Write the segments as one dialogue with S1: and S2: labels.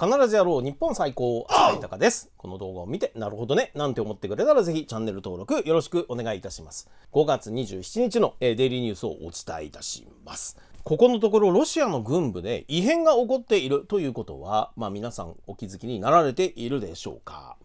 S1: 必ずやろう日本最高浅井隆ですこの動画を見てなるほどねなんて思ってくれたらぜひチャンネル登録よろしくお願いいたします5月27日の、えデイリーニュースをお伝えいたしますここのところロシアの軍部で異変が起こっているということはまあ皆さんお気づきになられているでしょうか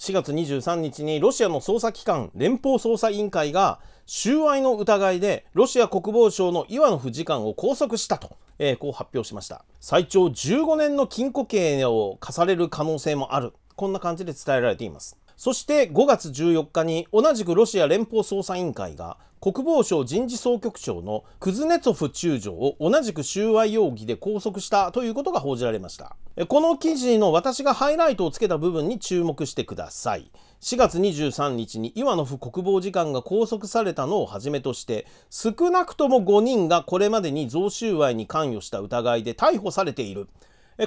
S1: 4月23日にロシアの捜査機関連邦捜査委員会が収賄の疑いでロシア国防省のイワノフ次官を拘束したと、えー、こう発表しました最長15年の禁錮刑を課される可能性もあるこんな感じで伝えられていますそして5月14日に同じくロシア連邦捜査委員会が国防省人事総局長のクズネツォフ中将を同じく収賄容疑で拘束したということが報じられましたこの記事の私がハイライトをつけた部分に注目してください4月23日にイワノフ国防次官が拘束されたのをはじめとして少なくとも5人がこれまでに贈収賄に関与した疑いで逮捕されている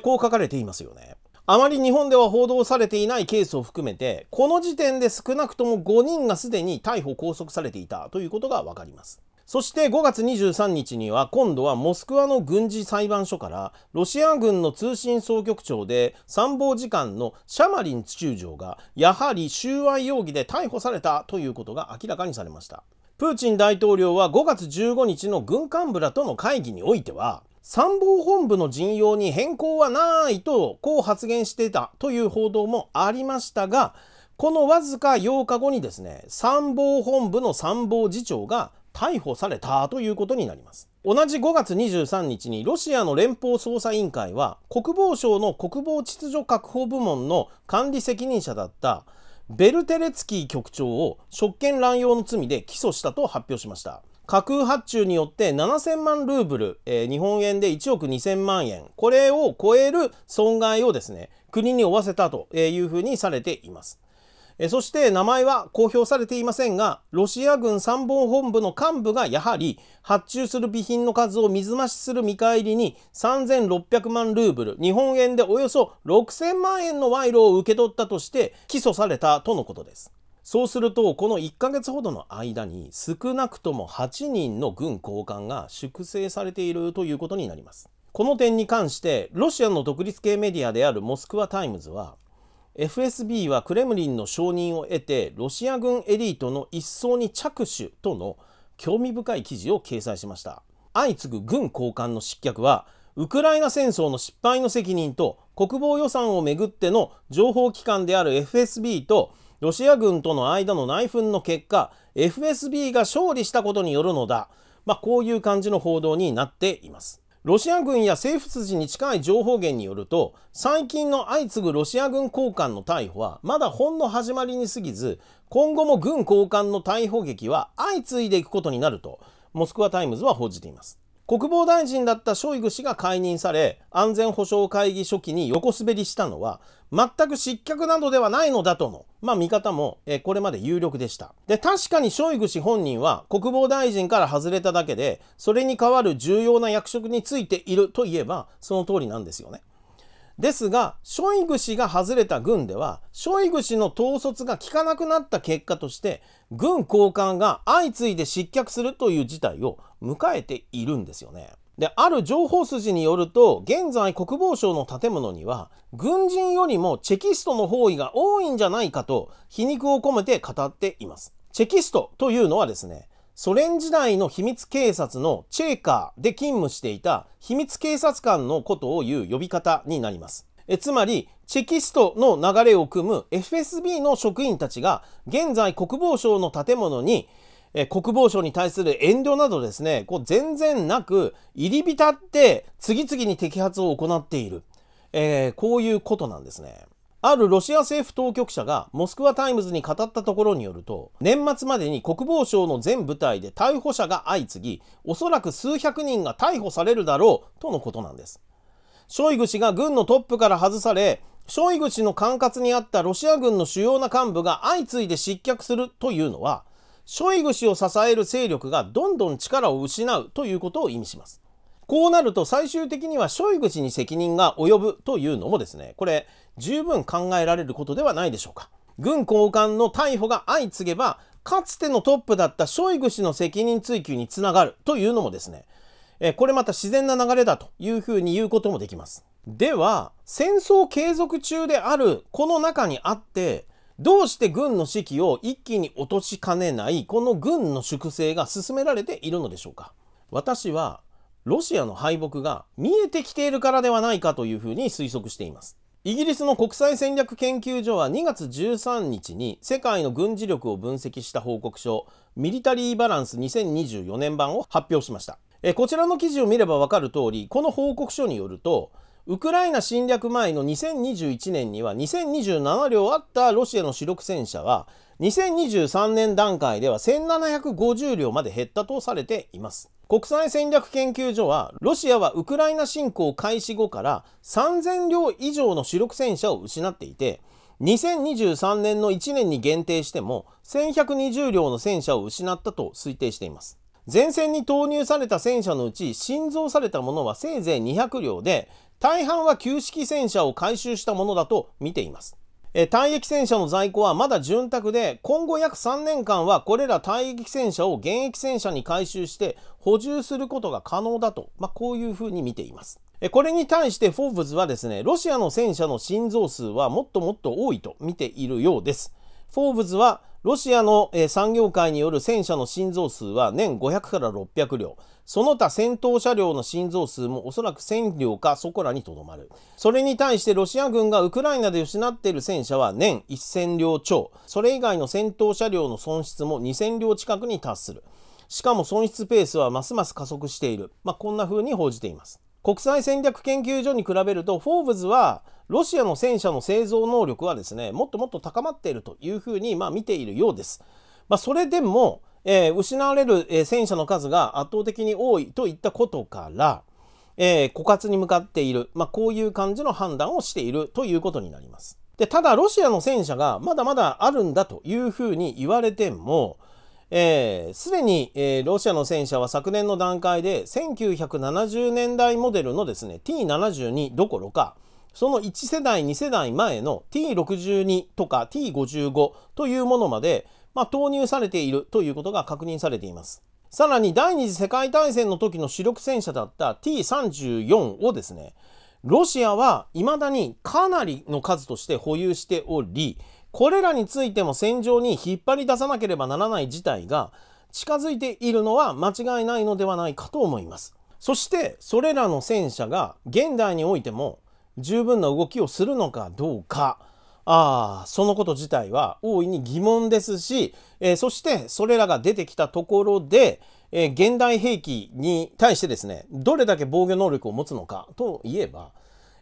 S1: こう書かれていますよねあまり日本では報道されていないケースを含めて、この時点で少なくとも5人がすでに逮捕拘束されていたということがわかります。そして5月23日には今度はモスクワの軍事裁判所からロシア軍の通信総局長で参謀次官のシャマリン中将がやはり収賄容疑で逮捕されたということが明らかにされました。プーチン大統領は5月15日の軍幹部らとの会議においては参謀本部の陣容に変更はないとこう発言していたという報道もありましたがこのわずか8日後にですね参謀本部の参謀次長が逮捕されたということになります同じ5月23日にロシアの連邦捜査委員会は国防省の国防秩序確保部門の管理責任者だったベルテレツキー局長を職権乱用の罪で起訴したと発表しました架空発注によって7000万ルーブル、えー、日本円で1億2000万円、これを超える損害をですね、国に負わせたというふうにされています。えそして名前は公表されていませんが、ロシア軍参謀本部の幹部がやはり発注する備品の数を水増しする見返りに3600万ルーブル、日本円でおよそ6000万円の賄賂を受け取ったとして起訴されたとのことです。そうするとこの1ヶ月ほどの間に少なくとも8人の軍高官が粛清されているということになります。この点に関してロシアの独立系メディアであるモスクワ・タイムズは FSB はクレムリンの承認を得てロシア軍エリートの一層に着手との興味深い記事を掲載しました。相次ぐ軍高官の失脚はウクライナ戦争の失敗の責任と国防予算をめぐっての情報機関である FSB とロシア軍との間の内紛の結果 FSB が勝利したことによるのだ、まあ、こういう感じの報道になっていますロシア軍や政府筋に近い情報源によると最近の相次ぐロシア軍高官の逮捕はまだほんの始まりに過ぎず今後も軍高官の逮捕劇は相次いでいくことになるとモスクワタイムズは報じています国防大臣だったショイグ氏が解任され安全保障会議初期に横滑りしたのは全く失脚などではないのだとの、まあ、見方も、えこれまで有力でしたで確かにショイグ氏本人は国防大臣から外れただけでそれに代わる重要な役職についているといえばその通りなんですよね。ですが、ショイグ氏が外れた軍では、ショイグ氏の統率が効かなくなった結果として、軍高官が相次いで失脚するという事態を迎えているんですよね。で、ある情報筋によると、現在国防省の建物には、軍人よりもチェキストの方位が多いんじゃないかと、皮肉を込めて語っています。チェキストというのはですね、ソ連時代の秘密警察のチェーカーで勤務していた秘密警察官のことを言う呼び方になります。えつまり、チェキストの流れを組む FSB の職員たちが現在国防省の建物にえ国防省に対する遠慮などですね、こう全然なく入り浸って次々に摘発を行っている、えー、こういうことなんですね。あるロシア政府当局者がモスクワタイムズに語ったところによると、年末までに国防省の全部隊で逮捕者が相次ぎ、おそらく数百人が逮捕されるだろうとのことなんです。ショイグ氏が軍のトップから外され、ショイグ氏の管轄にあったロシア軍の主要な幹部が相次いで失脚するというのは、ショイグ氏を支える勢力がどんどん力を失うということを意味します。こうなると最終的にはショイグ氏に責任が及ぶというのもですね、これ、十分考えられることではないでしょうか。軍高官の逮捕が相次げば、かつてのトップだったショイグ氏の責任追及につながるというのもですね、えこれまた自然な流れだというふうに言うこともできます。では、戦争継続中であるこの中にあって、どうして軍の士気を一気に落としかねないこの軍の粛清が進められているのでしょうか私はロシアの敗北が見えてきているからではないかというふうに推測しています。イギリスの国際戦略研究所は2月13日に世界の軍事力を分析した報告書ミリタリーバランス2024年版を発表しましたえこちらの記事を見ればわかる通りこの報告書によるとウクライナ侵略前の2021年には2027両あったロシアの主力戦車は2023年段階では1750両まで減ったとされています国際戦略研究所はロシアはウクライナ侵攻開始後から3000両以上の主力戦車を失っていて2023年の1年に限定しても1120両の戦車を失ったと推定しています前線に投入された戦車のうち新造されたものはせいぜい200両で大半は旧式戦車を回収したものだと見ていますえ退役戦車の在庫はまだ潤沢で、今後約3年間はこれら退役戦車を現役戦車に回収して補充することが可能だと、まあ、こういうふうに見ています。これに対してフォーブズはですね、ロシアの戦車の心臓数はもっともっと多いと見ているようです。フォーブズはロシアの産業界による戦車の心臓数は年500から600両。その他戦闘車両の心臓数もおそらく1000両かそこらにとどまる。それに対してロシア軍がウクライナで失っている戦車は年1000両超。それ以外の戦闘車両の損失も2000両近くに達する。しかも損失ペースはますます加速している。まあ、こんな風に報じています。国際戦略研究所に比べると、フォーブズは、ロシアの戦車の製造能力はですね、もっともっと高まっているというふうに、まあ、見ているようです。まあ、それでも、えー、失われる、え戦車の数が圧倒的に多いといったことから、えー、枯渇に向かっている、まあ、こういう感じの判断をしているということになります。でただロシアの戦車がまだまだあるんだというふうに言われてもす、えー、で、に、えー、ロシアの戦車は昨年の段階で1970年代モデルのですね T72 どころかその1世代2世代前の T62 とか T55 というものまで、まあ、投入されているということが確認されています。さらに第二次世界大戦の時の主力戦車だった T34 をですねロシアは未だにかなりの数として保有しておりこれらについても戦場に引っ張り出さなければならない事態が近づいているのは間違いないのではないかと思います。そしてそれらの戦車が現代においても十分な動きをするのかどうか。ああ、そのこと自体は大いに疑問ですし、えー、そしてそれらが出てきたところで、えー、現代兵器に対してですね、どれだけ防御能力を持つのかといえば、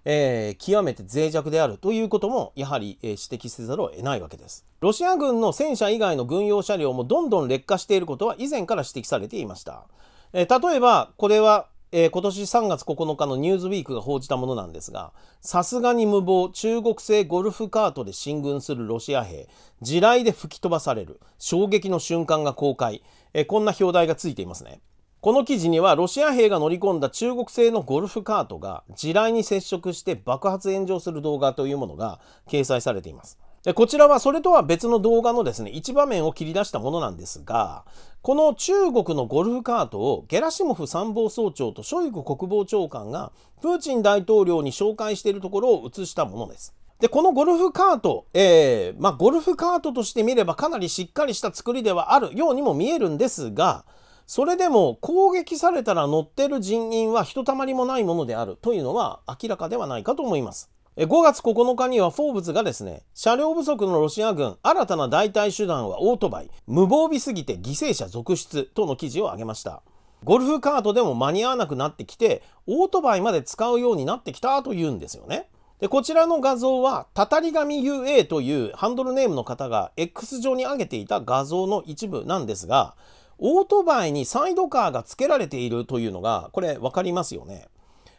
S1: えー、極めて脆弱であるということもやはり、えー、指摘せざるを得ないわけです。ロシア軍の戦車以外の軍用車両もどんどん劣化していることは以前から指摘されていました。えー、例えばこれは、えー、今年3月9日の「ニューズウィークが報じたものなんですがさすがに無謀中国製ゴルフカートで進軍するロシア兵地雷で吹き飛ばされる衝撃の瞬間が公開、えこんな表題がついていますね。この記事にはロシア兵が乗り込んだ中国製のゴルフカートが地雷に接触して爆発炎上する動画というものが掲載されています。でこちらはそれとは別の動画のですね、一場面を切り出したものなんですが、この中国のゴルフカートをゲラシモフ参謀総長とショイグ国防長官がプーチン大統領に紹介しているところを映したものです。で、このゴルフカート、えー、まあ、ゴルフカートとして見ればかなりしっかりした作りではあるようにも見えるんですが、それでも攻撃されたら乗ってる人員はひとたまりもないものであるというのは明らかではないかと思います。5月9日にはフォーブズがですね、車両不足のロシア軍、新たな代替手段はオートバイ、無防備すぎて犠牲者続出との記事を上げました。ゴルフカートでも間に合わなくなってきて、オートバイまで使うようになってきたというんですよね。で、こちらの画像は、たたり神 UA というハンドルネームの方が X 上に上げていた画像の一部なんですが、オートバイにサイドカーが付けられているというのが、これ分かりますよね。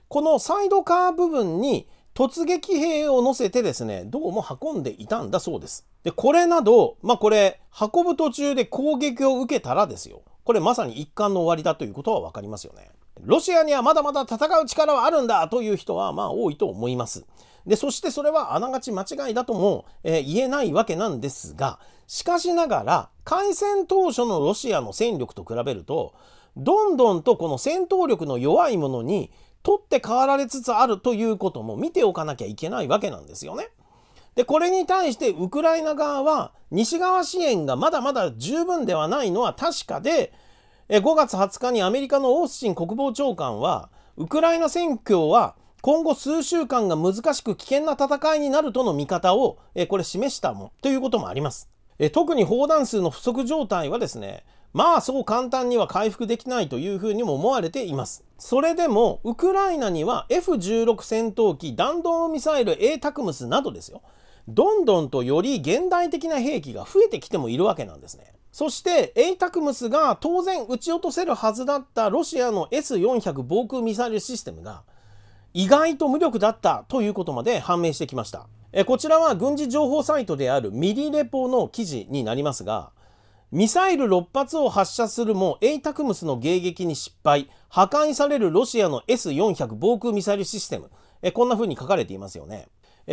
S1: このサイドカー部分に突撃兵を乗せてですね、どうも運んでいたんだそうです。で、これなど、まあこれ、運ぶ途中で攻撃を受けたらですよ。これまさに一貫の終わりだということは分かりますよね。ロシアにはまだまだ戦う力はあるんだという人はまあ多いと思います。で、そしてそれはあながち間違いだとも、えー、言えないわけなんですが、しかしながら、開戦当初のロシアの戦力と比べると、どんどんとこの戦闘力の弱いものに取って代わられつつあるということも見ておかなきゃいけないわけなんですよね。で、これに対してウクライナ側は西側支援がまだまだ十分ではないのは確かで、5月20日にアメリカのオースティン国防長官は、ウクライナ戦況は今後数週間が難しく危険な戦いになるとの見方を、えこれ示したもということもあります。え特に砲弾数の不足状態はですね、まあそう簡単には回復できないというふうにも思われています。それでも、ウクライナには F16 戦闘機、弾道ミサイル A タクムスなどですよ。どんどんとより現代的な兵器が増えてきてもいるわけなんですね。そして a タクムスが当然撃ち落とせるはずだったロシアの S400 防空ミサイルシステムが意外と無力だったということまで判明してきました。えこちらは軍事情報サイトであるミリレポの記事になりますが、ミサイル6発を発射するも ATACMS の迎撃に失敗、破壊されるロシアの S400 防空ミサイルシステム、えこんな風に書かれていますよね。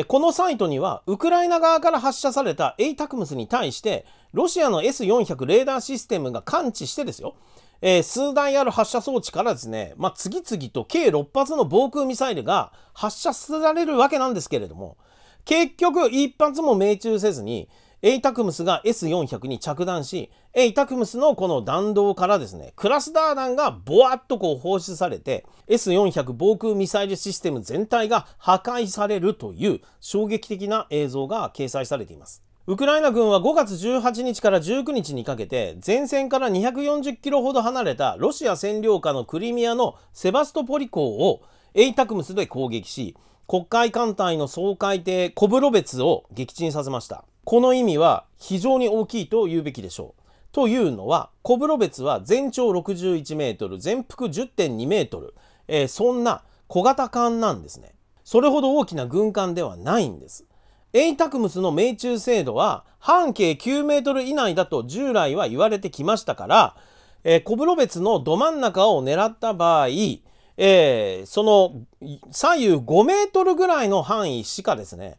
S1: このサイトにはウクライナ側から発射された ATACMS に対してロシアの S400 レーダーシステムが感知してですよえー、数台ある発射装置からですね、まあ、次々と計6発の防空ミサイルが発射されるわけなんですけれども、結局1発も命中せずに、ATACMS が S400 に着弾し、ATACMS のこの弾道からですね、クラスター弾がボワッとこう放出されて、S400 防空ミサイルシステム全体が破壊されるという衝撃的な映像が掲載されています。ウクライナ軍は5月18日から19日にかけて前線から240キロほど離れたロシア占領下のクリミアのセバストポリ港をエイタクムスで攻撃し国会艦隊の総海艇コブロベツを撃沈させましたこの意味は非常に大きいと言うべきでしょうというのはコブロベツは全長61メートル全幅10.2メートル、えー、そんな小型艦なんですねそれほど大きな軍艦ではないんです a t a c m s の命中精度は半径9メートル以内だと従来は言われてきましたから、えー、小室別のど真ん中を狙った場合、えー、その左右5メートルぐらいの範囲しかですね、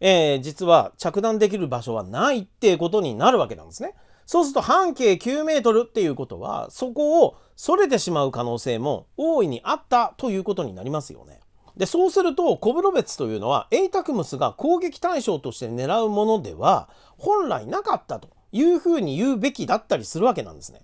S1: えー、実は着弾できる場所はないってことになるわけなんですね。そうすると半径9メートルっていうことはそこをそれてしまう可能性も大いにあったということになりますよね。でそうするとコブロベツというのは A タクムスが攻撃対象として狙うものでは本来なかったというふうに言うべきだったりするわけなんですね。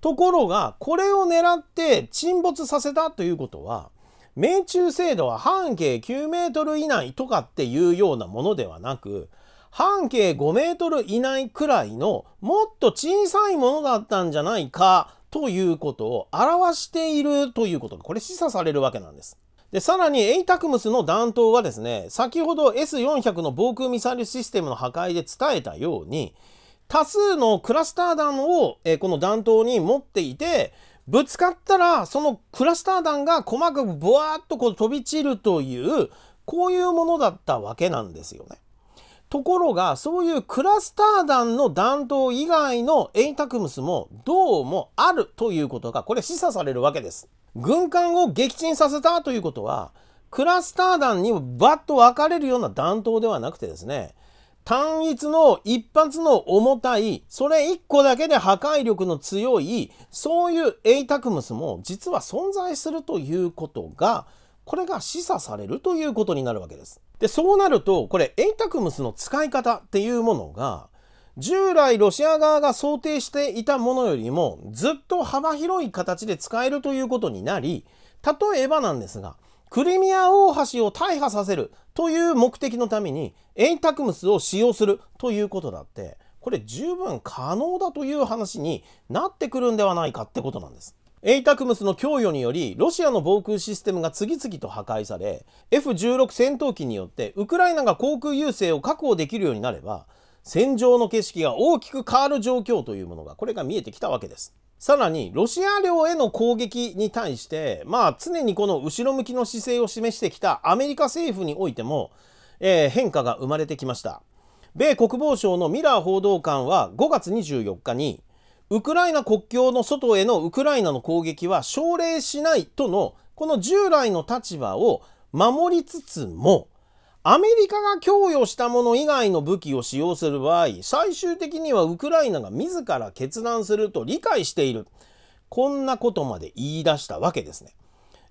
S1: ところがこれを狙って沈没させたということは命中精度は半径9メートル以内とかっていうようなものではなく半径5メートル以内くらいのもっと小さいものだったんじゃないかということを表しているということがこれ示唆されるわけなんです。で、さらに ATACMS の弾頭はですね、先ほど S400 の防空ミサイルシステムの破壊で伝えたように、多数のクラスター弾を、えこの弾頭に持っていて、ぶつかったら、そのクラスター弾が細かくボワーっとこう飛び散るという、こういうものだったわけなんですよね。ところが、そういうクラスター弾の弾頭以外の ATACMS もどうもあるということが、これ示唆されるわけです。軍艦を撃沈させたということは、クラスター弾にバッと分かれるような弾頭ではなくてですね、単一の一発の重たい、それ一個だけで破壊力の強い、そういう ATACMS も実は存在するということが、これが示唆されるということになるわけです。でそうなるとこれ ATACMS の使い方っていうものが従来ロシア側が想定していたものよりもずっと幅広い形で使えるということになり例えばなんですがクリミア大橋を大破させるという目的のために ATACMS を使用するということだってこれ十分可能だという話になってくるんではないかってことなんです。ATACMS の供与によりロシアの防空システムが次々と破壊され F16 戦闘機によってウクライナが航空優勢を確保できるようになれば戦場の景色が大きく変わる状況というものがこれが見えてきたわけです。さらにロシア領への攻撃に対してまあ常にこの後ろ向きの姿勢を示してきたアメリカ政府においても、えー、変化が生まれてきました。米国防省のミラー報道官は5月24日にウクライナ国境の外へのウクライナの攻撃は奨励しないとのこの従来の立場を守りつつもアメリカが供与したもの以外の武器を使用する場合最終的にはウクライナが自ら決断すると理解しているこんなことまで言い出したわけですね。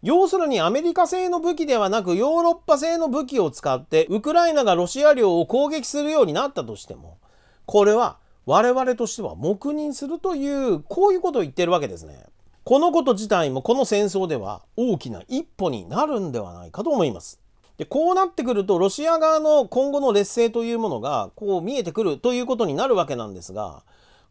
S1: 要するにアメリカ製の武器ではなくヨーロッパ製の武器を使ってウクライナがロシア領を攻撃するようになったとしてもこれは我々としては黙認するというこういうことを言ってるわけですね。このこと自体もこの戦争では大きな一歩になるんではないかと思います。でこうなってくるとロシア側の今後の劣勢というものがこう見えてくるということになるわけなんですが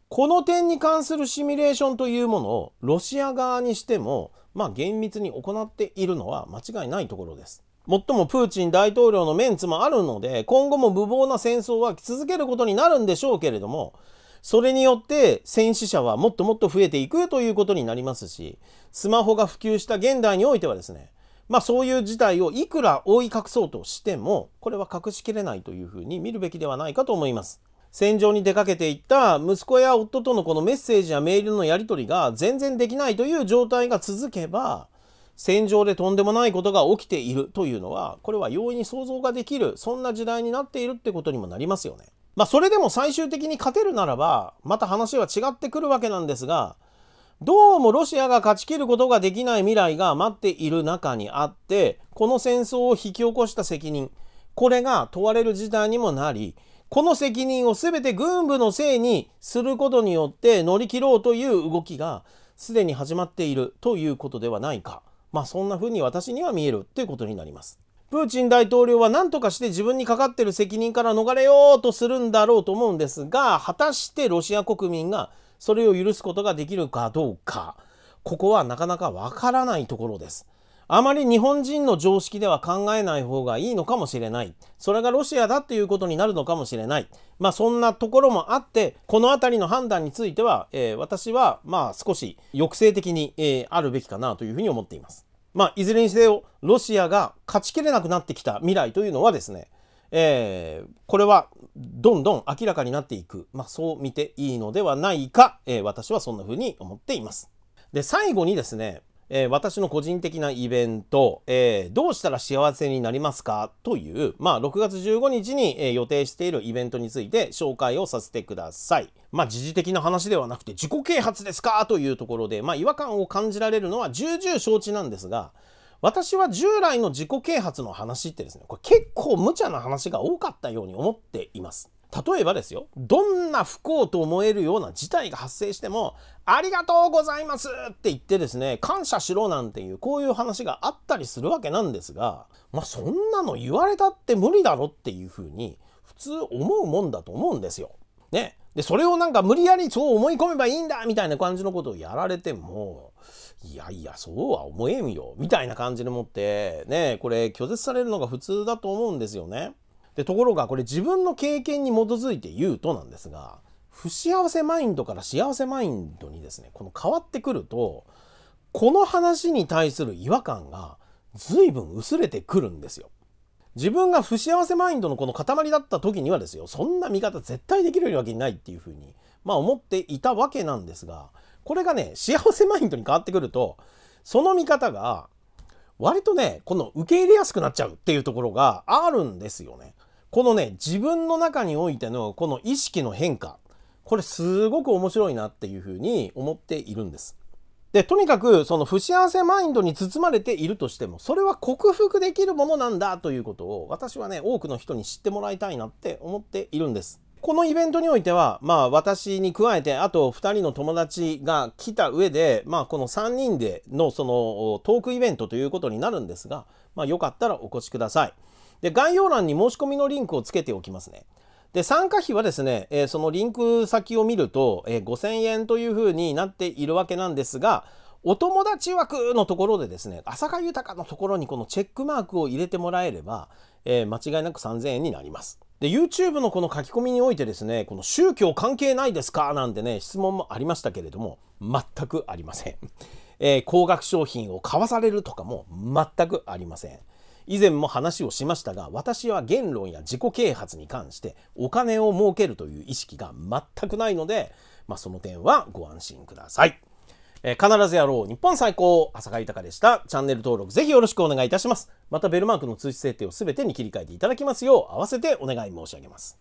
S1: この点に関するシミュレーションというものをロシア側にしてもまあ厳密に行っているのは間違いないところです。もっともプーチン大統領のメンツもあるので、今後も無謀な戦争は続けることになるんでしょうけれども、それによって戦死者はもっともっと増えていくということになりますし、スマホが普及した現代においてはですね、まあそういう事態をいくら覆い隠そうとしても、これは隠しきれないというふうに見るべきではないかと思います。戦場に出かけていった息子や夫とのこのメッセージやメールのやり取りが全然できないという状態が続けば、戦場でとんでもないことが起きているというのは、これは容易に想像ができる、そんな時代になっているってことにもなりますよね。まあ、それでも最終的に勝てるならば、また話は違ってくるわけなんですが、どうもロシアが勝ち切ることができない未来が待っている中にあって、この戦争を引き起こした責任、これが問われる事態にもなり、この責任を全て軍部のせいにすることによって乗り切ろうという動きがすでに始まっているということではないか。まあそんな風に私には見えるということになります。プーチン大統領は何とかして自分にかかってる責任から逃れようとするんだろうと思うんですが、果たしてロシア国民がそれを許すことができるかどうか、ここはなかなかわからないところです。あまり日本人の常識では考えない方がいいのかもしれない。それがロシアだっていうことになるのかもしれない。まあそんなところもあって、このあたりの判断については、えー、私はまあ少し抑制的に、えー、あるべきかなというふうに思っています。まあいずれにせよ、ロシアが勝ちきれなくなってきた未来というのはですね、えー、これはどんどん明らかになっていく、まあ、そう見ていいのではないか、えー、私はそんなふうに思っています。で最後にですねえー、私の個人的なイベント、えー、どうしたら幸せになりますかという、まあ、6月15日に、えー、予定しているイベントについて紹介をさせてください。まあ、時事的な話ではなくて自己啓発ですかというところで、まあ、違和感を感じられるのは重々承知なんですが、私は従来の自己啓発の話ってですね、これ結構無茶な話が多かったように思っています。例えばですよどんな不幸と思えるような事態が発生しても「ありがとうございます!」って言ってですね感謝しろなんていうこういう話があったりするわけなんですがまあそんなの言われたって無理だろっていうふうに普通思うもんだと思うんですよ。ね、でそれをなんか無理やりそう思い込めばいいんだみたいな感じのことをやられてもいやいやそうは思えんよみたいな感じでもってねこれ拒絶されるのが普通だと思うんですよね。でところがこれ自分の経験に基づいて言うとなんですが不幸せマインドから幸せマインドにですねこの変わってくるとこの話に対する違和感が随分薄れてくるんですよ。自分が不幸せマインドのこの塊だった時にはですよそんな見方絶対できるわけないっていうふうにまあ思っていたわけなんですがこれがね幸せマインドに変わってくるとその見方が割とね、この受け入れやすくなっちゃうっていうところがあるんですよね。このね、自分の中においてのこの意識の変化、これすごく面白いなっていうふうに思っているんです。で、とにかくその不幸せマインドに包まれているとしても、それは克服できるものなんだということを私はね、多くの人に知ってもらいたいなって思っているんです。このイベントにおいては、まあ私に加えて、あと2人の友達が来た上で、まあこの3人でのそのトークイベントということになるんですが、まあよかったらお越しください。で、概要欄に申し込みのリンクをつけておきますね。で、参加費はですね、えー、そのリンク先を見ると、えー、5000円というふうになっているわけなんですが、お友達枠のところでですね、浅香豊のところにこのチェックマークを入れてもらえれば、えー、間違いなく3000円になります。で、YouTube のこの書き込みにおいてですね、この宗教関係ないですかなんてね、質問もありましたけれども、全くありません。えー、高額商品を買わされるとかも全くありません。以前も話をしましたが、私は言論や自己啓発に関してお金を儲けるという意識が全くないので、まあ、その点はご安心ください。えー、必ずやろう日本最高浅川豊でしたチャンネル登録ぜひよろしくお願いいたしますまたベルマークの通知設定を全てに切り替えていただきますよう合わせてお願い申し上げます